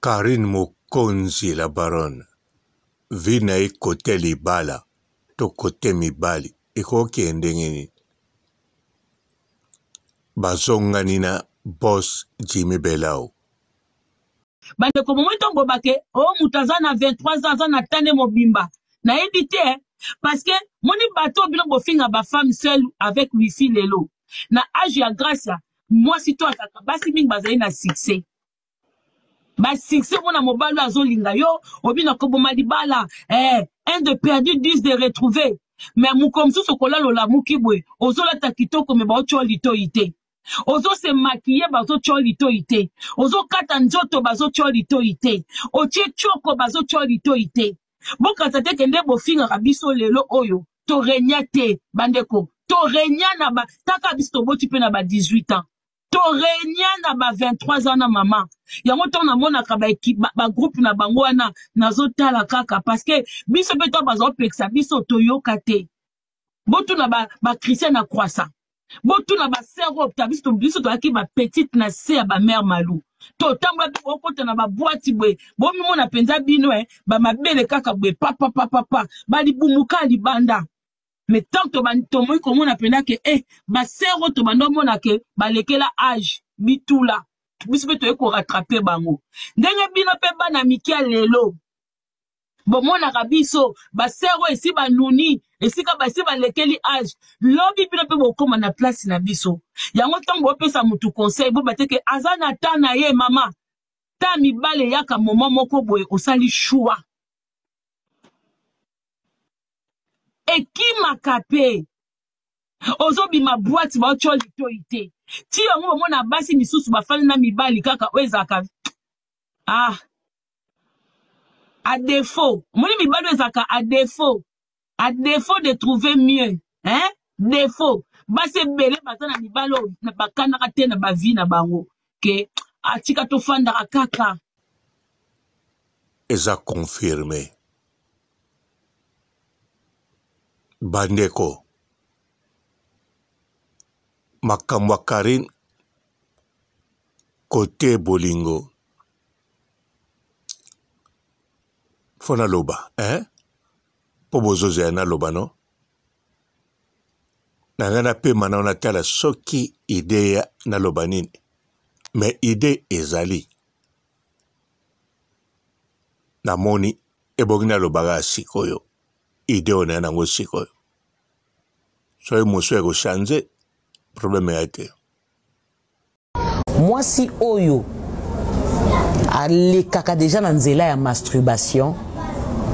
Karine Mokonzi la baronne vi na ye kote libala to kote mibali ekoki ndenge nini bazongani na bos jimi belau bandeko momoi ntongo bake oyo moto aza na 23 ans aza na tane mobimba nayebi te parceke moni bato bino bofinga bafemme seul avec wifi lelo na age ya grace mwasi to azaka basi mingi bazali na succès basuccès mpona mobali oyo azolinga yo obina koboma libala eh, un de perdu dix de retrouvé me moko mosusu kolala olamuki boye ozolata kitoko me baotyo litoi te ozosemakiye bazotyo litoi te ozokata nzoto bazotyo litoi te otie tioko bazotyo litoi te bokanisa teke nde bofingaka biso lelo oyo torenya te bandeko torenya na ba taka biso toboti mpe na ba 18 ans torenia na ba 23 ans na mama yango ntango namonaka bagroupe na bango wana nazotala kaka parceke biso mpe to bazopekisa biso toyoka te botuna bakristien na croissant botuna baser oyo ta biso biso toyaki bapetite na se ya bamare malu totambola mpe bokota na babwati boye bomimona mpenza bino e eh, bamabele kaka boye papapapapa balibumuka libanda me tant tomoyi komona mpenda ke e baser oyo tobandi omona ke balekela age bitula biso mpe toyei korattrape bango ndenge bino mpe bana mike ya lelo bomonaka biso baser oyo oh, esi banuni esika basi balekeli age lobi bino mpe bokóma na place na biso yango ntango bopesa motu conseil boba te ke aza na ta na ye mama ta mibale yaka moma moko boye osali shwa qui m'a ekimakate ma boîte ma toi te ti yango bomona basi misusu bafandi na mibali kaka weza ezalaka ah défaut, adefo omoni mibali À défaut, adefo défaut de trouver mieux hein? defo basi ebele baza na Na na kanaka te na vi na bango ke atika ah, fanda kaka eza confirme bandeko makambo ya karine kote bolingo mpo naloba eh? mpo bozozwa ya naloba no na ngai napema nao natala soki ide ya naloba nini me ide ezali namoni ebongi nalobaka ya sikoyo 이대원에 난거 쓰고 저희 모수하고 산제 probleme ya te mwasi oyo alekaka deja na nzela ya masturbation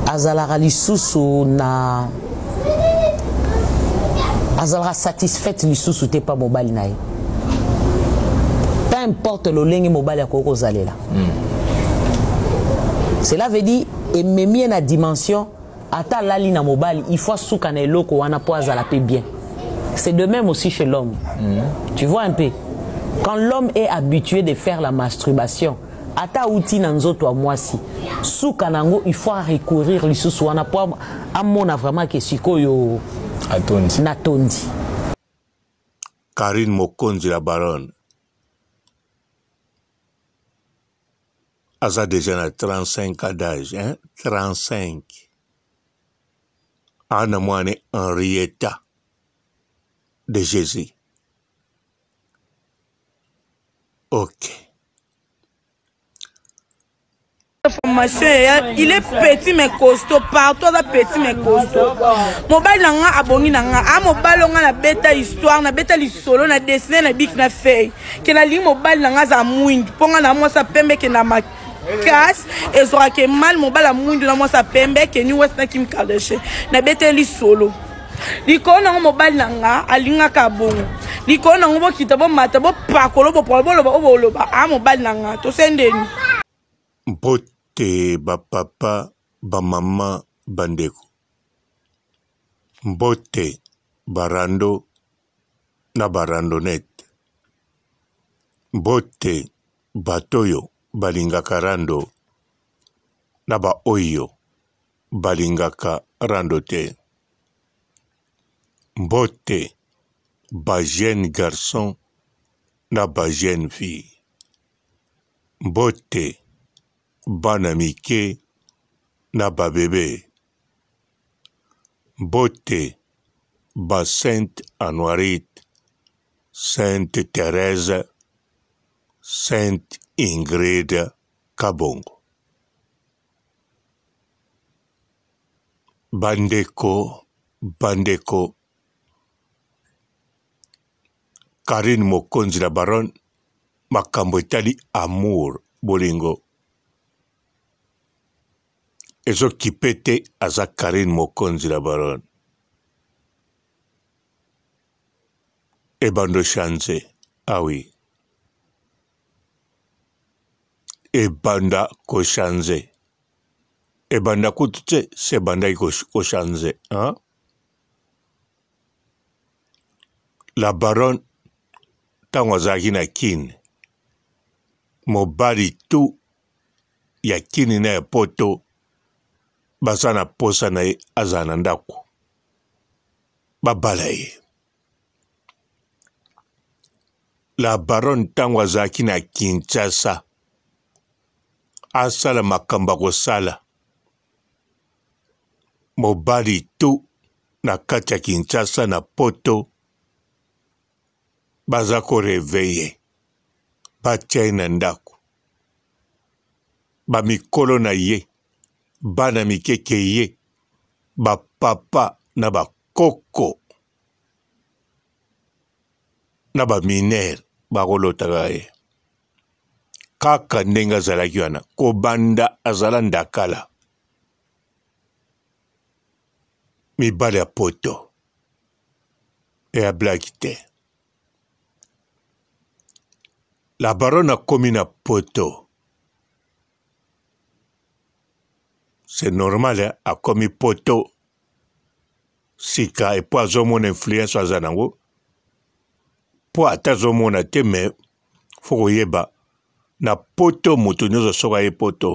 azalaka lisusu na azalaka satisfaite lisusu te mpa mobali na ye peu importe lolenge mobali akoki kozalela mm. cela veut dire ememi ye na dimension ata alali na mobali il faut asuka na eloko wana mpo azala mpe bien c'est de même aussi chez l'homme mm -hmm. tu vois un peu quand l'homme est habitué de faire la masturbation ata uti na nzoto ya mwasi suka na yango il faut arecourir lisusu wana mpo amona vraiment ke sikoyo natondi karine mokonzi ya baronne aza déjà na 35 ans d'âge hein? 35 Anne-Moine Henrietta de Jésus. Ok. formation il est petit mais costaud partout aza petit mais costaud mobali na nga abongi na nga a mobali onga nabeta histoire nabeta lisolo na dessine na biki na feuille ke nalingi mobali na nga aza mwingi mpo nga na mwasi apembeke na maki casse ezwaka emale mobala mwindu na mwasi apembe keni west na kim kardashin nabeteli solo likolo nango mobali na nga alingaka bongo likolo nango bokita bomata bopakola bopola boloba o boloba a mobali na nga tosendeni mpo te bapapa bamama bandeko mpo te barando na barandonete mpo te bato oyo balingaka rando na baoyo balingaka rando te mbote bajeune garçon na bajeune fille mbote bana mike na babebe mbote ba sainte anoirite sainte therese sainte ingrid kabongo bandeko bandeko karine mokonzi na baron makambo etali amour bolingo ezokipe te aza karine mokonzi na baron ebando shanze awi ah oui. ebanda koshanze ebanda kutu te se ebandaki koshanze hein? la baronne ntango azalaki na kine mobali tu ya kini na ya poto baza na posa na ye azala na ndako babala ye la baronne ntango azalaki na kinshasa asala makambo ya kosala mobali tu na kati ya kinshasa na poto baza koreveye batia ye na ndako bamikolo na ye bana mikeke ye bapapa na bakoko na baminere bakolotaka ye kaka ndenge azalaki wana kobanda azala ndakala mibale ya poto eya blaki te la baronne akomi na poto c'est normal akomi poto sika epo azomona influence aza nango mpo ata azomona te me fo koyeba na poto moto nyonso soki aye poto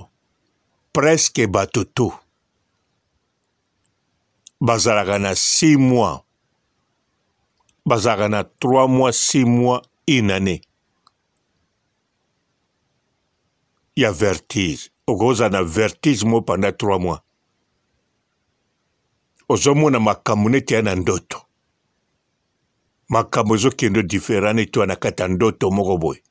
preske bato to bazalaka na 6 mois bazalaka na 3 mois 6 mois une année ya vertige okozala na vertige mo panda 3 mois ozomona makambo neti ya na ndoto makambo ezokende difera neti wana kati ya ndoto moko boye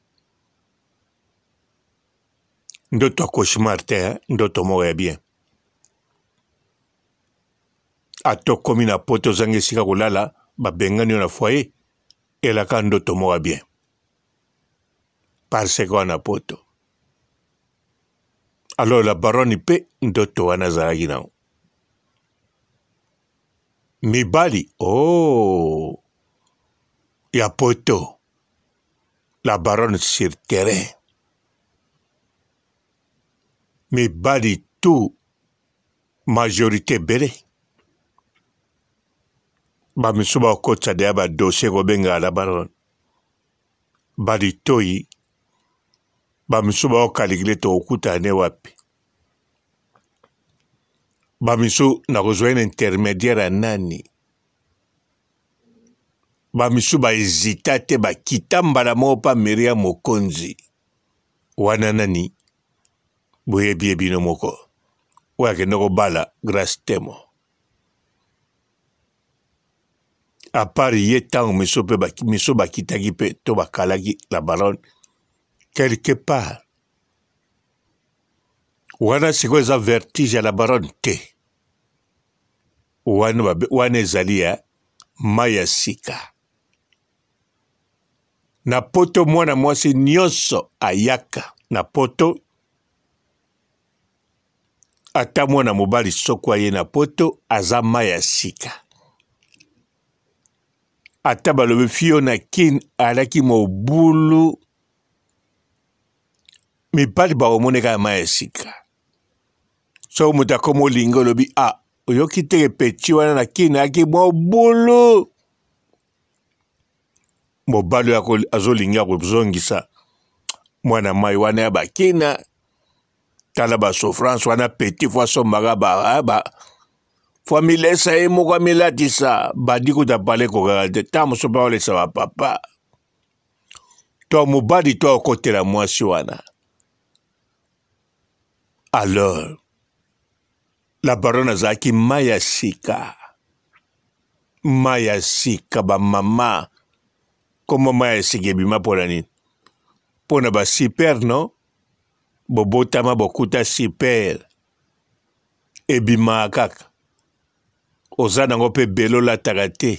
Ndoto ya cauchemar te, ndoto moko ya bien. ata okomi na po te ozangi esika kolala babengani yo na foyer elaka ndoto moko ya bien parce ke wana poto alors la baroni mpe ndoto wana azalaki nango mibali o oh, ya poto la barone sur terrain mais bali tout majorité bele bamiso bakokotisa deya badosie kobengaka labara bali toyi bamiso bakokalikile tokokutane wapi bamiso nakozwa ye na intermédiaire ya nani bamisu baezita te bakita mbala moko mpa meri ya mokonzi wana nani boye bie bino moko oyo akendako bala grâce temo apari ye ntango miso mpe miso bakitaki mpe to bakalaki la baronne quelque part wana sikoyo eza vertige ya la baronne te wana, wana ezali ya mai ya sika na poto mwana mwasi nyonso ayaka na poto ata mwana mobali soko aye na poto aza mai ya sika ata balobi fiona kin alaki mobulu mibali bakomoneka ya mai ya sika soki moto akoma olingi olobi a ah, oyoki teke peti wana na kin ayaki mobulu mobali oyo azolingi akozongisa mwana mai wana ya bakina tala basouffrance wana peti fo asombaka ba fo ami lesa ye moko ami latisa badi kuta pale kokaka te ta moso mpe akolesa bapapa to mobali to akokotela mwasi wana alors la barone azalaki mai ya sika mai ya sika bamama kombo mai ya sika ebima mpona nini mpona basuper no bobotama bokuta super ebimaka kaka oza nango mpe belo olataka te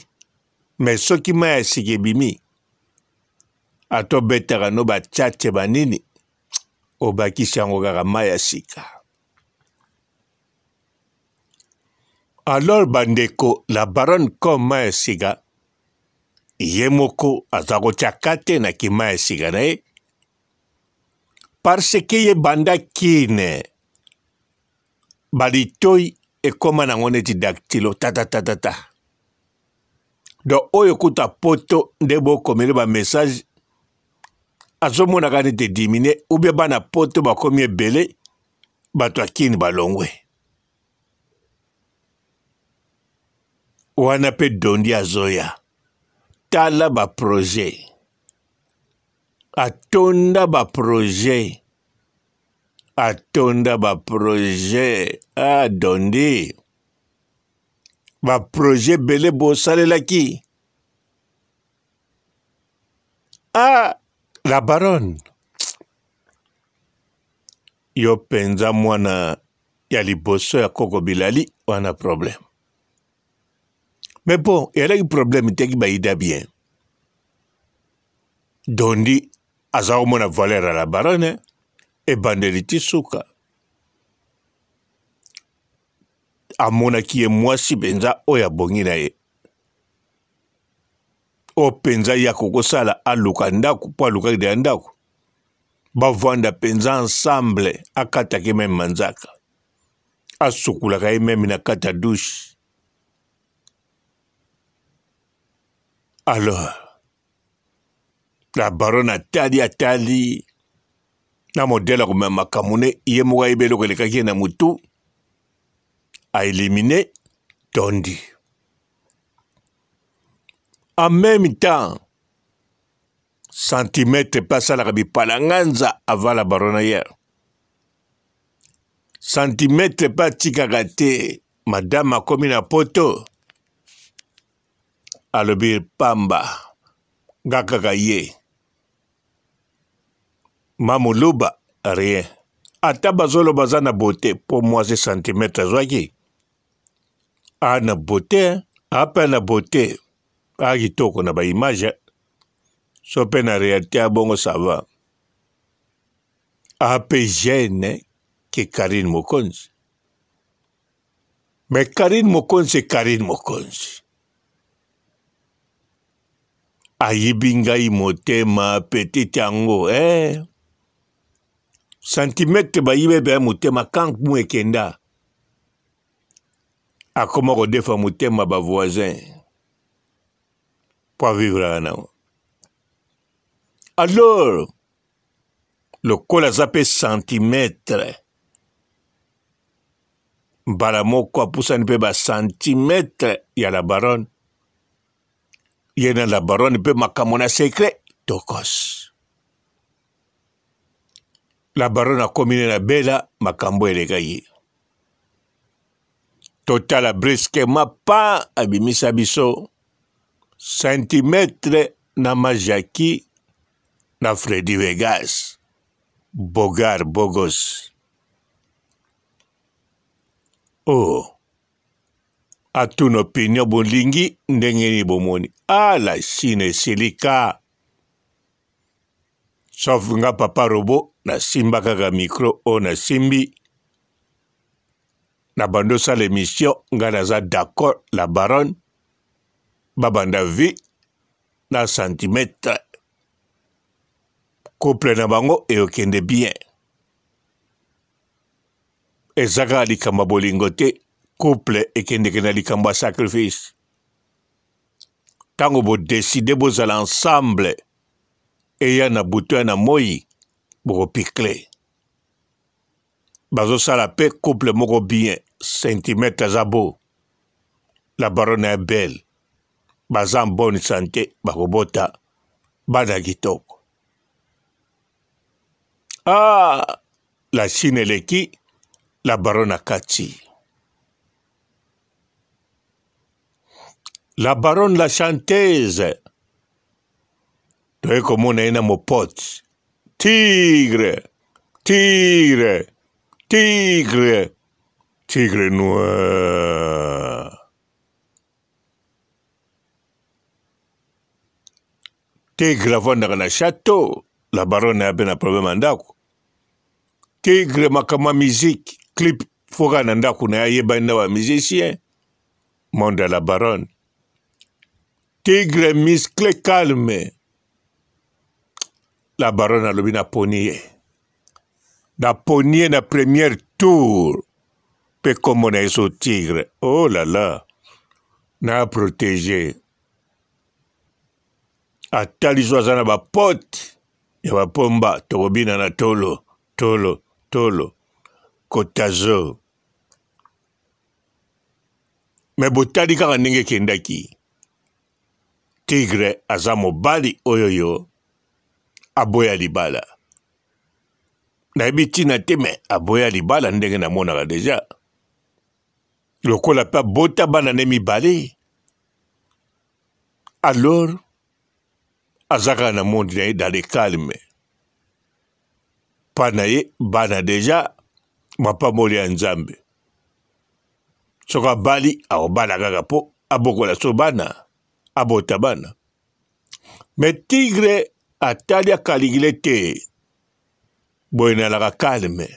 me soki mai ya sika ebimi ato betaka no batyace banini obakisi yango kaka mai ya sika alors bandeko la baronne com mai ya sika ye moko aza kotya ka te na kima ya sika na ye parce ke ye banda kine balitoi ekóma nango neti daktilo tatatatata don oyo kuta poto nde bokomeli bamessage azomonaka nete dimine ubie bana poto bakomi ebele bato akini balongwe wana mpe dondi azoya tala baprojet atonda baproje atonda baproje adondi baproje ebele bosalelaki a la baronne yo mpenza mwana ya liboso ya koko bilali wana probleme me bon eyalaki probleme teki bayida bien dondi aza komona valeur ya la barane ebandeli ti suka amonaki ye mwasi mpenza oyo abongi na ye oyo mpenza ye akokosala aluka ndako mpo alukaki deya ndako bavanda mpenza ensemble akataki ye meme manzaka asukulaka ye meme na kati ya dushe alors barona atali atali na modele akomema makambo ne ye moko ayebi eloko elekaki ye na motu aelimine tondi en même temps santimetre mpe asalaka bipalanganza avant la barona yere santimetre mpe atikaka te madame akomi na poto alobi pamba nga kaka ye mamoloba rien ata bazoloba aza na beauté mpo mwasi santimetre azwaki a na beauté ape na beauté a kitoko na baimage so mpe na réalité abongo sava ape gene ke karine mokonzi me karine mokonzi karine mokonzi ayibi ngai motema petite yango eh? santimetre bayibe be ya motema kanku ekenda akoma kodefa motema bavoisin po avivre wana alors lokola aza mpe santimetre mbala moko apusani mpe basantimetre ya la baronne ye na la baronne mpe makambo na sekret tokos labaro na komine na bela makambo eleka ye totala brusquement pan abimisa biso santimetre na majaki na fredi vegas bogar bogos o oh. atuna opinion bolingi ndenge nini bomoni ala chine esili ka sof nga papa robo nasimba kaka mikro oyo nasimbi na bando osala émission ngai naza d'accord la baronne babanda vi na santimetre couple na bango eyokende bien eza kaka likambo ya bolingo te couple ekendeke na likambo ya sacrifice ntango bodeside bozala ensemble eya na butu ya na moi bokopikle bazosala mpe couple moko bien sentimetre aza bo la barone ya bele baza en bonne sante bakobota bana kitoko ah la chine eleki la barone akati la barone la chanteuse toyei komona ye na mopote Tigre, tigre, tigre, tigre noir. Tigre avandaka na château, la baronne abe na problème ya ndako. Tigre makambo ya musique, clip foka na ndako na ye ayebani na bamusicien, monde ya la baronne. Tigre muscle calme. la barona Lobina-Ponier. Na Ponier na premier tour, pe comme on au tigre. Oh là là, na protégé. atali so aza na bapote ya bapomba tokobina na tolo tolo tolo kotazo me botali kaka ndenge ekendaki tigre aza mobali oyoyo aboya libala nayebi ntina te me aboya libala ndenge namonaka deja lokola mpe abota bana ne mibale alors aza kaka na mondi na ye dans le calme mpa na ye bana deja mapamboli ya nzambe soko abali aobala kaka mpo abokola so bana abota bana me tigre atali akaligile te boye nalaka kalme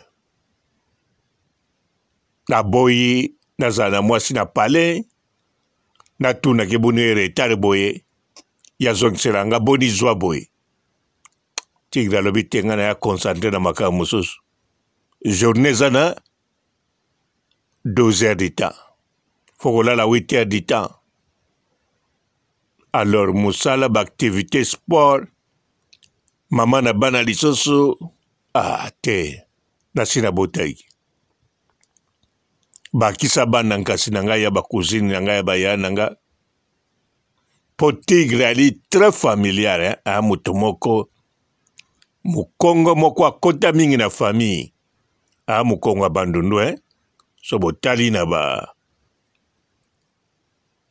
naboyi nazala na mwasi na pale natunaki boni eretare boye yazongiselanga boni zwa boye tigre alobi te ngai naya concentre na makambo mosusu journée eza na 12 heures du temps fo kolala 8 heures du temps alors mosala baactivité sport mama na bana lisusu ah te nasi na botai bakisa bana nkasi na ngai ya bakousine na ngai ya baya na nga mpo tigre ali tres familiare eh? a moto moko mokongo moko akota mingi na famille a mokongo ya bandundu eh? so botali na ba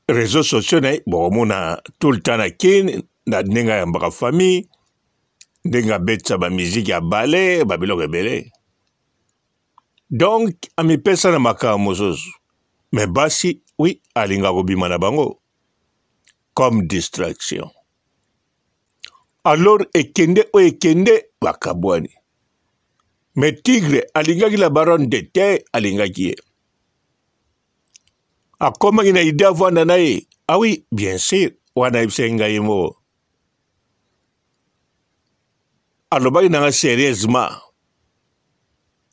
réseau sociaux na ye bokomona tout le temps na kini na ndenge ayambaka famille ndenge abetisa bamiziki ya bale babiloko ebele donk amipesa na makambo mosusu me basi wi alinga kobima na bango comme distraction alors ekende oyo ekende bakabwani me tigre alingaki la baronne de te alingaki ye akomaki na ide avanda na ye awi ah bien sur wana ayebisaki ngai mo alobaki nanga sérieusement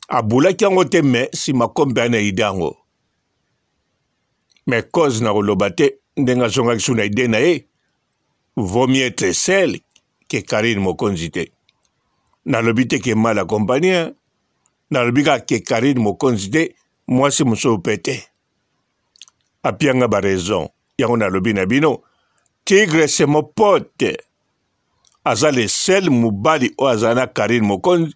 abulaki yango te me nsima kombe ana ide yango me cause na koloba te ndenge azongaki su na ide na ye vomi etre sel ke karine mokonzi te nalobi te ke mala compagnien nalobi kaka ke karine mokonzi te mwasi mosusu mpe te apianga baraison yango nalobi na bino tigre se mopote aza le sel mobali oyo azali na karine mokonzi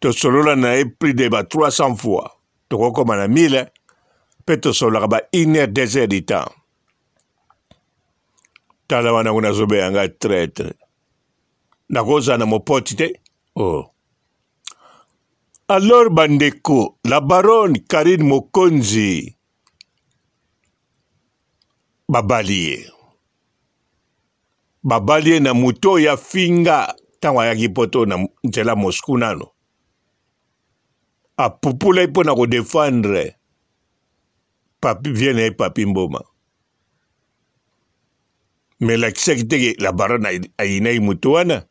tosolola na ye prix de ba 300 fois tokokoma na 1000 mpe tosololaka ba 1 heure 2 heure du temps tala wana ngo nazobeya nga traître nakozala na mopoti te o oh. alors bandeko la baronne karine mokonzi babali ye babali ye na moto oyo afinga ntango ayaki poto na nzela moscou nano apupula ye mpo na kodefendre papi vie na ye papi mboma me lakisaki teke labaran ayinaki moto wana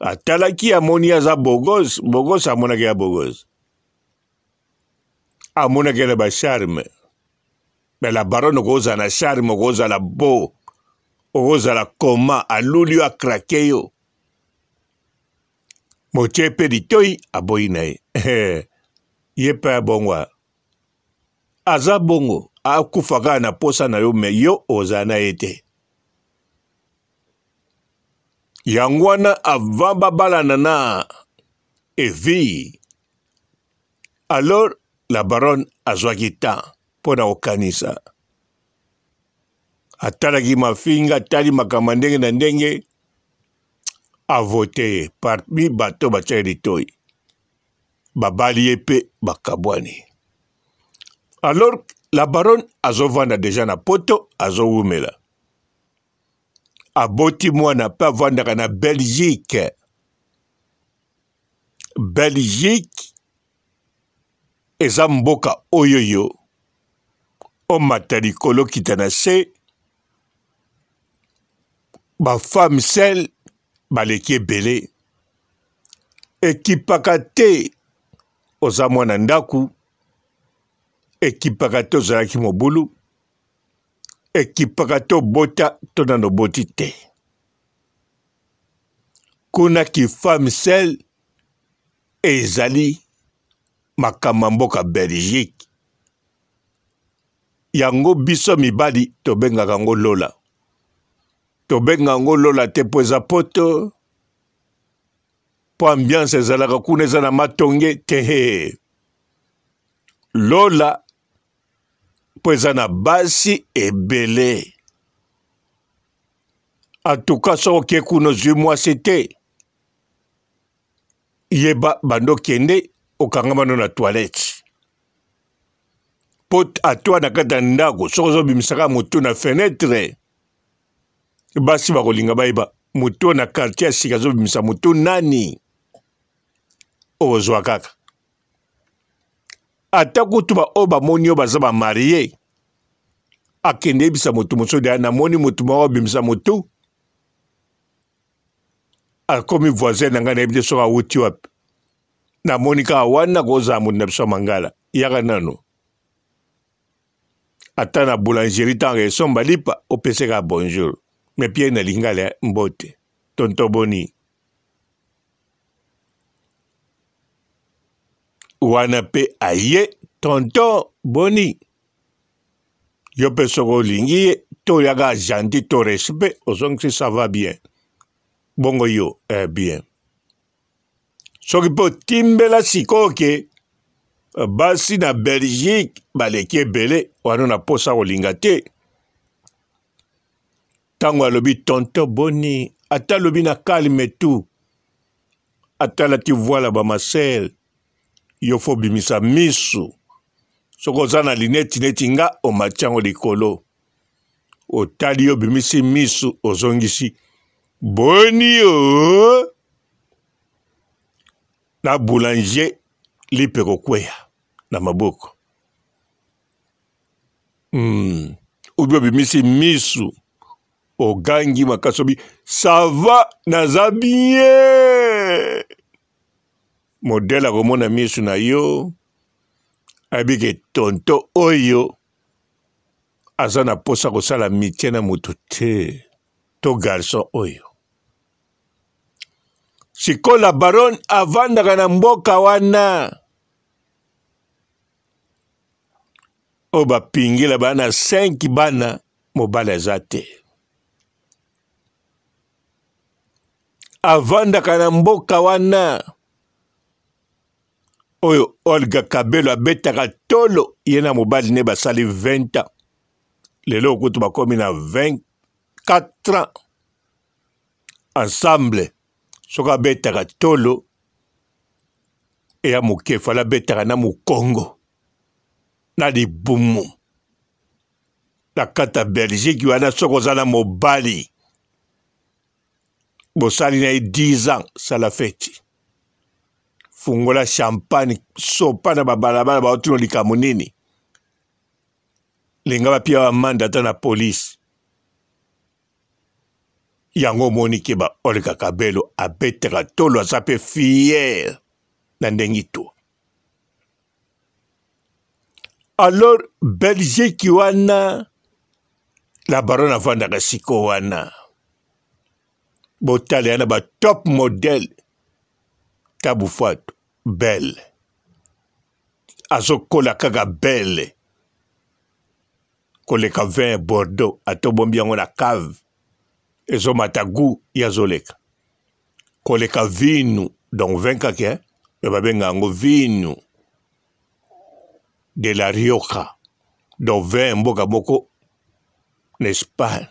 atalaki amoni aza bogos bogos amonaki ya bogos amonaki na bacharme me labaran okozala na charme okozala bo okozala koma aluli oyo akrake yo motie mpe litoi aboyi na ye ye mpe abongwa aza bongo akufa kaka na posa na yo me yo ozala na ye te yango wana avant babalana na evi alors la baronne azwaki temps mpo na kokanisa atalaki mafinga atali makambo ndenge na ndenge avote ye parmi bato batiaki litoi babali ye mpe bakabwani alors la baronne azovanda deja na poto azowumela aboti mwana mpe avandaka na belgique belgique eza mboka oyoyo omata likolo kita na se bafame sel baleki ebele ekipaka te oza mwana ndaku ekipaka te ozalaki mobulu ekipaka te obota to nano oboti te kuna kifame sel ezali makambo ya mboka belgique yango biso mibali tobengaka yango lola tobenga yango lola te mpo eza poto mpo ambiance ezalaka kuna eza na matonge te lola mpo eza na basi ebele atuka soki oke kuna ozwi mwasi te yeba bando okende okanga bano na toilette mpo atoa na kati ya ndako soki ozobimisaka motu na fenetre basi bakolinga bayeba moto na quartier ya sika azobimisa moto nani oyo ozwa kaka ata kutu baoyo bamoni oyo baza bamarie akende yebisa motu mosusu de namoni motu moko abimisa motu akomi voisin na ngai nayebi te soki awuti wapi namoni kaka wana kozala motu na biso ya mangala yaka nano ata na boulangerie ntango esomba lipa opesaka bonjour me pie na lingala mbote tontoboni wana mpe aye tonton boni yo mpe soko olingi ye to oyaka agenti to respect ozongisi ça va bien bongo yo eh, bien soki mpe otimbela sikoyo ke basi na belgique baleki ebele wana na mposa kolinga te ntango alobi tonto boni ata alobi na kalme tu atalaki voila bamasele yo fo bimisa misu soki oza na lineti neti nga omati yango likolo otali yo bimisi misu ozongisi boni o na boulanger lipe kokweya na maboko mm. obi obimisi misu ogangi makasi obi sava naza bien modele akomona misu na yo ayebike tonto oyo aza na mposa kosala mitie na moto te to garson oyo sikoyo la baron avandaka na mboka wana oyo bapingila bana na 5 bana mobali aza te avandaka na mboka wana oyo olga kabelo abetaka tolo ye na mobali ne basali 20 ans lelo okutu bakomi na 24 ans ensemble soki abetaka tolo eya mokefala abetaka na mokongo na libumu na kati ya belgique wana soki oza na mobali bosali na ye 10 ans sala feti fungola champagne sopa na babalabala baotino likambo nini linga bapia bamanda ata na polisi yango omoni ke baole kakabelo abetaka tolo aza mpe fiere na ndenge to alors belgique wana la baron avandaka siko wana botala yana ba top modele tabu fatu bele azokola kaka bele koleka vin bordeaux atobombi yango na cave ezomata gu ye azoleka koleka vinu donc vin kaka e babenga yango vinu de la rioja donc vin mboka moko na espagne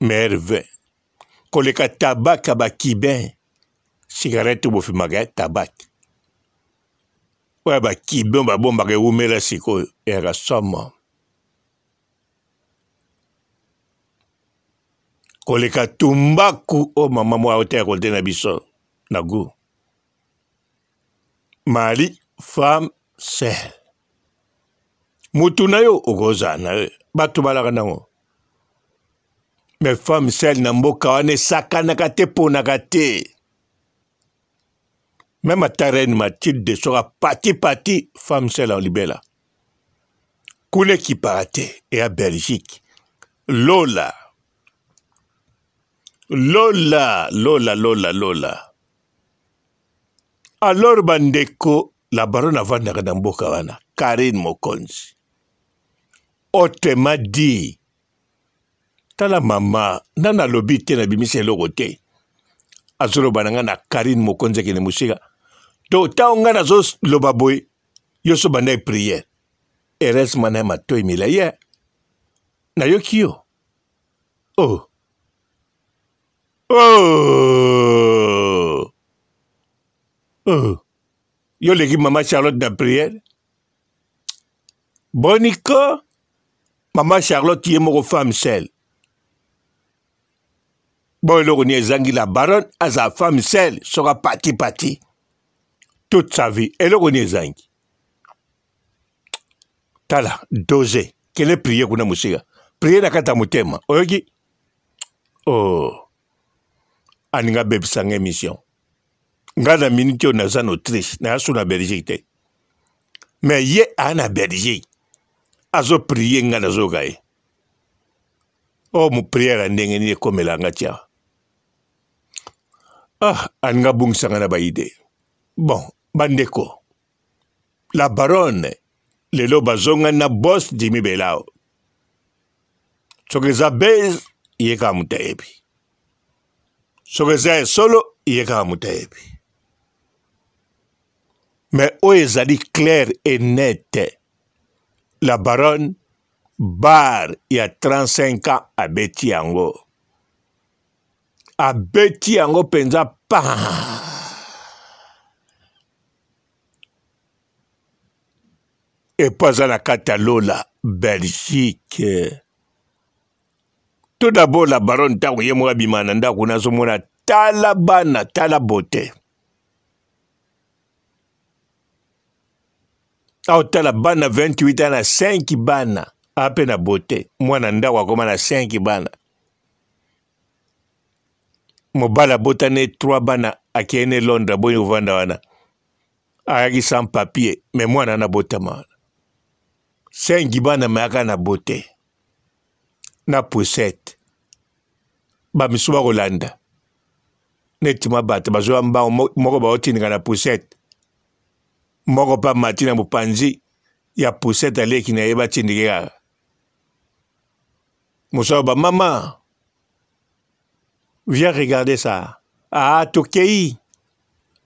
maire vin koleka tabak ya bacubain sigarete bofimaka ya eh, tabak oyo bacubain babombaka ewumela sikoyo era somo koleka tumbaku o mama mwa oteyaka te na biso na gu mari femme sel mutu na yo okozala na yo bato balaka nango me fa michel na mboka wana esakanaka te mponaka te meme ata reine matilde soka pati pati fa michel en libela kuna ekipaka te eya belgique lola lola lola lola lola alors bandeko labaro navandaka na mboka wana karine mokonzi autrement dit tala mama nda nalobi te nabimisi eloko te azoloba na ngai na karine mokonzi akende mosika to ntango ngai nazoloba boye yo so banda ye priere eres mana ye matoi milai ye nayoki yo o oh. oh. oh. yo leki mama charlotte na priere boniko mama charlotte ye moko femme sele bo eloko nini ezangi la baronne aza femme sele soka patipati toute sa vie eloko nini ezangi tala dose kende prie kuna mosika prie na kati ya motema oyoki o oh. aninga abebisanga émission nga na miniti oyo naza na autriche naya so na belgique te me ye aa na belgique azoprie nga nazoyoka ye o oh, mopriere ndenge nini ekomelanga tia ah an ka bun sangana ba yi de bon bandeko la baronne lelo bazonga na bos dimi be lao soki eza base ye ka muta yebi soki eza ye solo ye ka muta yebi me oyo ezali claire et nete la baronne bar ya 35 ans abeti yango abeti yango mpenza paa epo aza na kati ya lola belgique to dabord la baron ntango ye moko abima na ndako kuna azomona tala bana tala bote aotala bana 28 a na 5 bana ape na bote mwana ndako akoma na 5 bana mobali abotani trois bana akei ne londre aboni kovanda wana ayaki sans papier me mwana wana abotama wana sengi bana mayaka na bote na pusete bamisu bakolanda neti mwa bato bazwa mbango moko baotindika na pusete moko mpa mati na mopanzi ya pusete aleki na ye batindiki kaka mosawo bamama Viens regarder ça. Ah, tokei.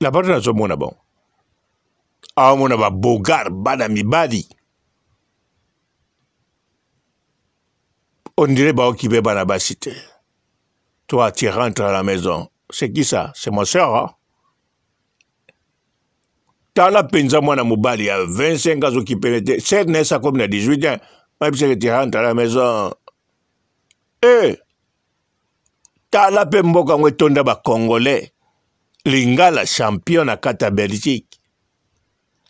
Labatu nazomona bango. aomona babogare bana mibali ondire baokipe bana basi te toi tu rentres à la maison c'est qui ça c'est mon sœur hein? tala mpenza mwana mobali ya 25 azokipele te ser nesa komi na 18 ans bayebisaki tu rentres à la maison e eh! hey, tala mpe mboka yango etonda bacongolais lingala champion na kati ya belgique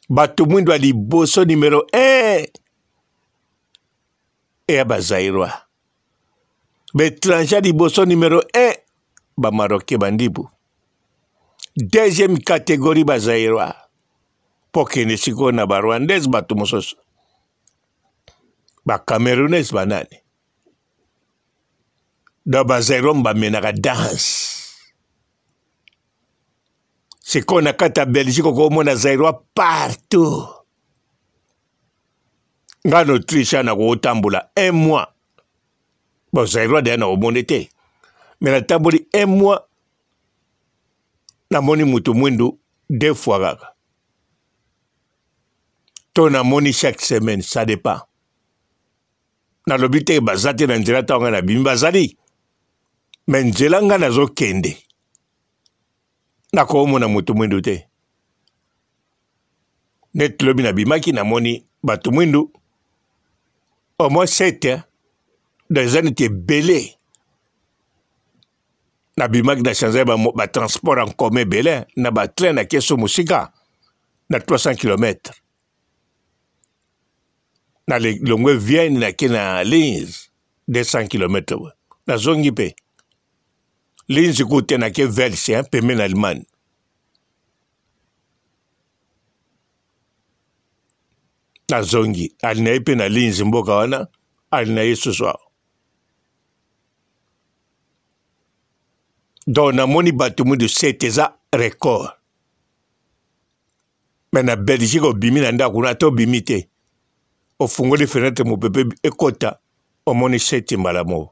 bato mwindo ya liboso numero 1 eya bazairwa baétranger ya liboso numero 1 bamaroke bandibu deuxième catégorie bazairwa mpo kende sikoyo na barwandaise bato mosusu bacamerounaise banani dabazairome bamenaka danse sikoyo na kati ya belgique okomona zairoi partout ngai na autriche ana kotambola un mois bo zairoi deya na omone te me natamboli un mois namoni motu mwindu deux fois kaka to namoni chaque semaine ça dépend nalobi te baza te na nzela ntango ngai na bimi bazali me nzela nga nazokende nakomona moto mwindu te neti lobi nabimaki namoni bato mwindu omo sete don eza neti ebele nabimaki nachanzai batransport en commun ebele na batrain nake so mosika na 300 kilometre na longwe vienne nake na linz 200 kilometre nazongi mpe linziku tena ke vels ya pembeni allemagne azongi ali na ye mpe na linzi mboka wana ali na ye susu awa donc namoni bato mudu sete eza record me na belgique obimi na ndako kuna ata obimi te ofungoli fenetre mopepe ekɔta omoni sete mbala moko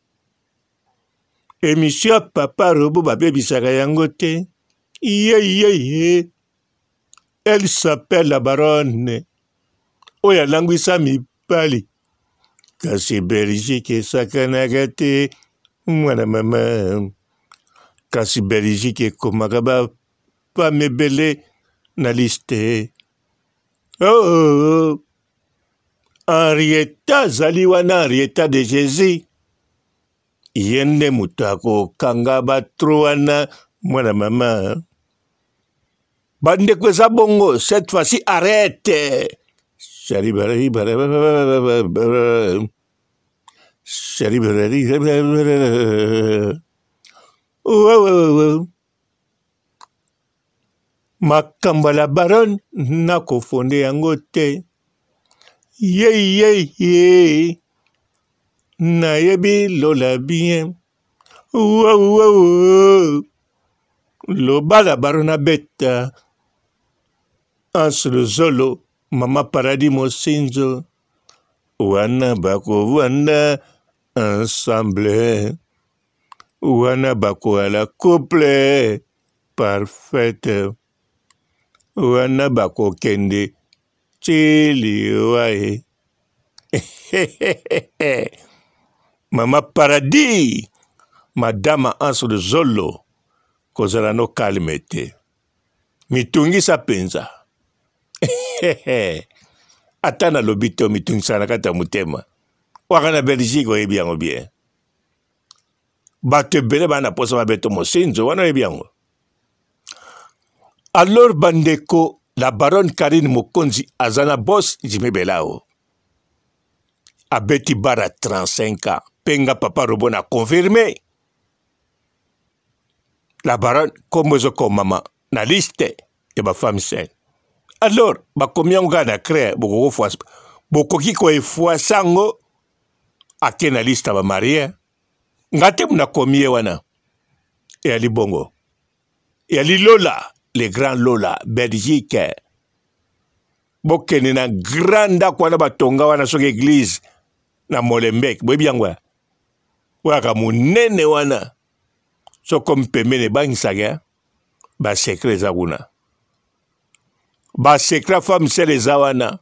emisio ya papa robo babebisaka yango te iyeyeye elle s'appelle la baronne oyo alangwisa mibali kasi belgique esakanaka te mwana mama kasi belgique ekomaka bapame ebele na liste oo oh, oh, oh. henrieta azali wana henrieta de jésus ye nde moto akokanga batro wana mwana mama bandeko eza bongo cette fois-ci arrête shari barari shari barari makambo ya la baronne nakofonde yango te yeyeye nayebi lola bien wowowo loba na baro na beta anse lozolo mama paradi mosinzo wana bakovanda ensemble wana bakozala couple parfaite wana bakokende tiliwaye mama paradis madama ansre zolo kozala no kalme te mitungisa mpenza ata nalobi te omitungisa na kati ya motema waka na belgique oyebi yango bien bato ebele baa na posa babeto mosinzo wana oyebi yango alors bandeko la baronne karine mokonzi aza na bos jimi belao abeti bara 35 ans mpe nga papa robo na confirme labara nkombo ezokomama na liste ya bafemme sainte alors bakomi yango kaka na crere bokoki bokoki koefuasa yango ake na liste ya bamarie nga te muna komi ye wana eyali bongo eyali lola le grand lola belgique bokende na grand ndako wana batonga wana soki eglize na molembek boyebi yango ya waka munene wana soko mpembeni ebangisaka basekre eza kuna basekre afa misele eza wana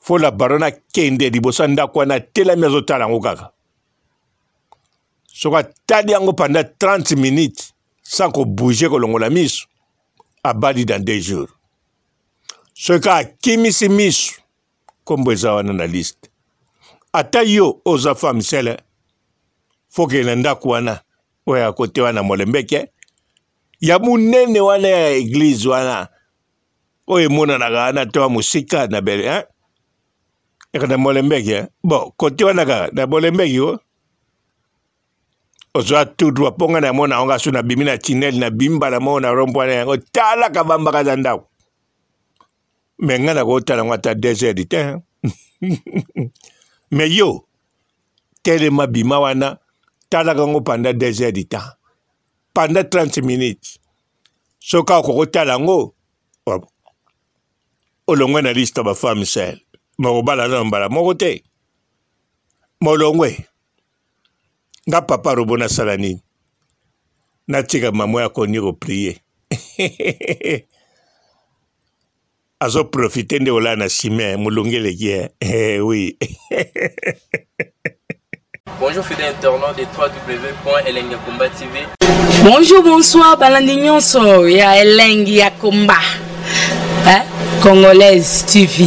fo labarone akende liboso ya ndako wana atelami azotala yango kaka soko atali yango panda 30 minutes sans kobouge kolongola miso abali dans deux jours soki akimisi miso nkombo eza wana na liste ata yo oza fa misele foke na ndako wana oyo ya kote wana molembeke ya monene wana ya eglize wana oyo emonanaka wana to ya mosika na bele hein? eka na molembeke bon kote wana kaka na molembeke o ozwa tudwa mponga na yango na yango aso nabimi na tinel nabimi mbala moko na rompo wana yango talaka bambaka za ndako me nga na kotala yango ata deux heures du temps me yo telema bima wana talaka yango pendant deux heures du temps pendant trente minutes soki akokotala yango olongwe na liste bafemme sel mokobala nano mbala moko te molongwe nga papa robo nasala nini natika mamo akoni koprie azoprofite nde olaa na simin molongeleki eh oui Bonjour fidèles internautes de www.elengiakomba TV. Bonjour, bonsoir, balandignon sur ya Elengiakomba. Hein, Congolaise TV.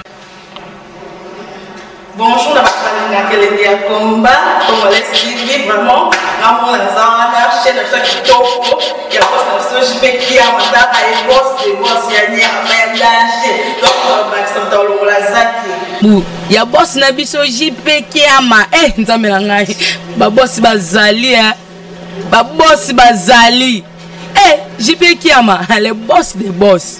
bonjour na bakaleli na kelenge ya komba congolais tv vraiment namona naza wana chaine na biso ya kitoko ya bos na biso jipe kia mataka ye bos de bos ya nyama ya danger donc babakisa moto alongola zaki ya bosi na biso jpe kiama e eh, nzambe na ngai babosi bazali e babosi bazali e eh, jpe kiama le boss de boss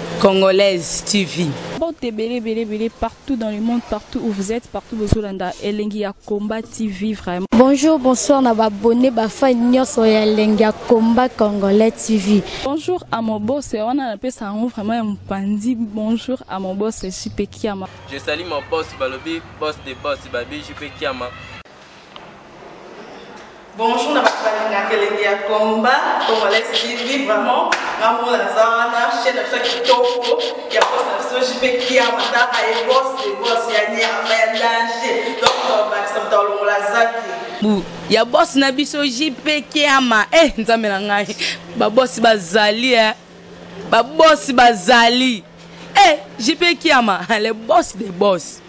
Congolaise TV. Partout dans le monde, partout où vous êtes, partout où vous êtes, Elengi Combat TV, vraiment. Bonjour, bonsoir, on abonné Bafa Nyoso et Elengi Combat Congolais TV. Bonjour à mon boss, on a appelé ça vraiment un pandi. Bonjour à mon boss, JP Kiama. Je salue mon boss, Balobi, boss de boss, Babi, JP Kiama. bonjour na bato balingaka elenge ya komba congolais tv vraiment ngambo naza wana chaine na biso ya kitoko ya bos na biso jp kia mataka ye bos de bos ya nyama ya danger donc babakisa moto alongola zaki ya bosi na biso jp kiama e eh, nzambe na ngai babosi bazali e eh. babosi bazali e eh, jp kiama le bos de bos